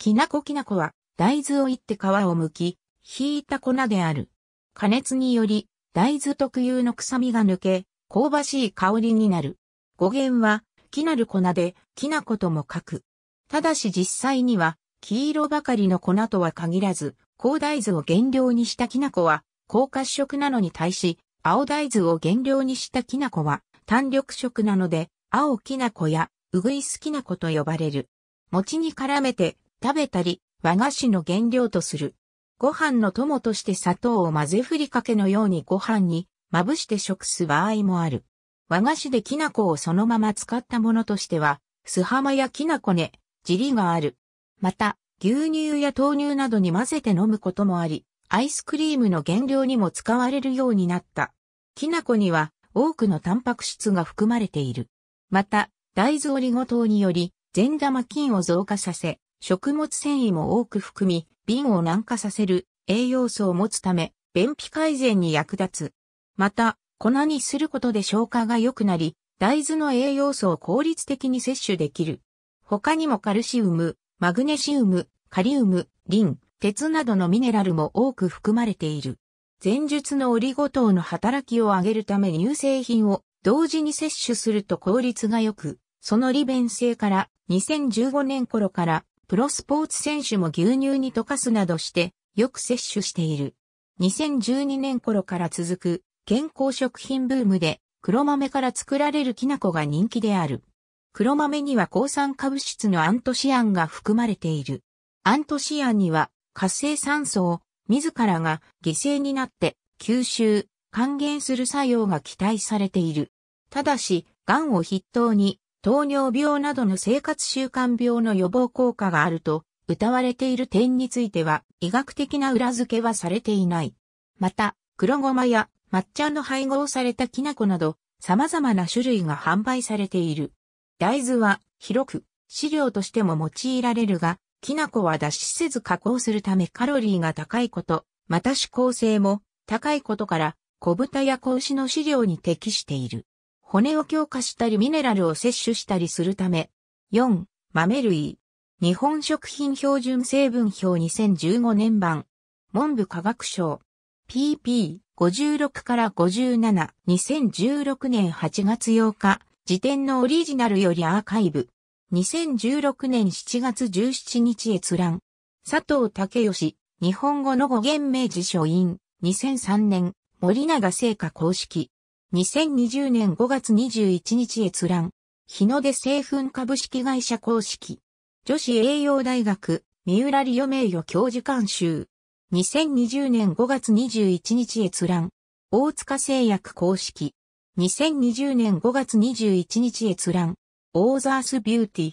きなこきなこは、大豆をいって皮を剥き、ひいた粉である。加熱により、大豆特有の臭みが抜け、香ばしい香りになる。語源は、きなる粉で、きなことも書く。ただし実際には、黄色ばかりの粉とは限らず、高大豆を原料にしたきなこは、高褐色なのに対し、青大豆を原料にしたきなこは、単緑色なので、青きなこや、うぐいすきなこと呼ばれる。餅に絡めて、食べたり、和菓子の原料とする。ご飯の友として砂糖を混ぜふりかけのようにご飯にまぶして食す場合もある。和菓子できな粉をそのまま使ったものとしては、すはまやきなこね、じりがある。また、牛乳や豆乳などに混ぜて飲むこともあり、アイスクリームの原料にも使われるようになった。きな粉には多くのタンパク質が含まれている。また、大豆オリゴ糖により、善玉菌を増加させ、食物繊維も多く含み、瓶を軟化させる栄養素を持つため、便秘改善に役立つ。また、粉にすることで消化が良くなり、大豆の栄養素を効率的に摂取できる。他にもカルシウム、マグネシウム、カリウム、リン、鉄などのミネラルも多く含まれている。前述のオリゴ糖の働きを上げるため乳製品を同時に摂取すると効率が良く、その利便性から2015年頃からプロスポーツ選手も牛乳に溶かすなどしてよく摂取している。2012年頃から続く健康食品ブームで黒豆から作られるきな粉が人気である。黒豆には抗酸化物質のアントシアンが含まれている。アントシアンには活性酸素を自らが犠牲になって吸収、還元する作用が期待されている。ただし、癌を筆頭に糖尿病などの生活習慣病の予防効果があると、謳われている点については、医学的な裏付けはされていない。また、黒ごまや抹茶の配合されたきな粉など、様々な種類が販売されている。大豆は広く飼料としても用いられるが、きな粉は脱脂せず加工するためカロリーが高いこと、また指向性も高いことから、小豚や子牛の飼料に適している。骨を強化したりミネラルを摂取したりするため。4、豆類。日本食品標準成分表2015年版。文部科学省。PP56 から57。2016年8月8日。時点のオリジナルよりアーカイブ。2016年7月17日閲覧。佐藤武義。日本語の語源明治書院。2003年。森永製菓公式。2020年5月21日閲覧。日の出製粉株式会社公式。女子栄養大学、三浦里与名誉教授監修。2020年5月21日閲覧。大塚製薬公式。2020年5月21日閲覧。オーザースビューティ。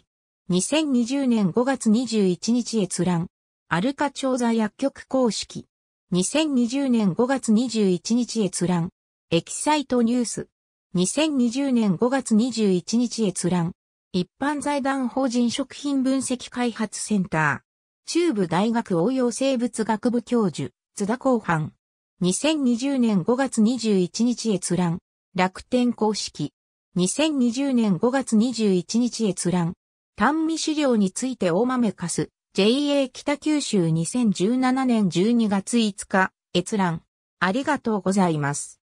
2020年5月21日閲覧。アルカ調査薬局公式。2020年5月21日閲覧。エキサイトニュース。2020年5月21日閲覧。一般財団法人食品分析開発センター。中部大学応用生物学部教授、津田公判。2020年5月21日閲覧。楽天公式。2020年5月21日閲覧。単味資料について大豆かす。JA 北九州2017年12月5日。閲覧。ありがとうございます。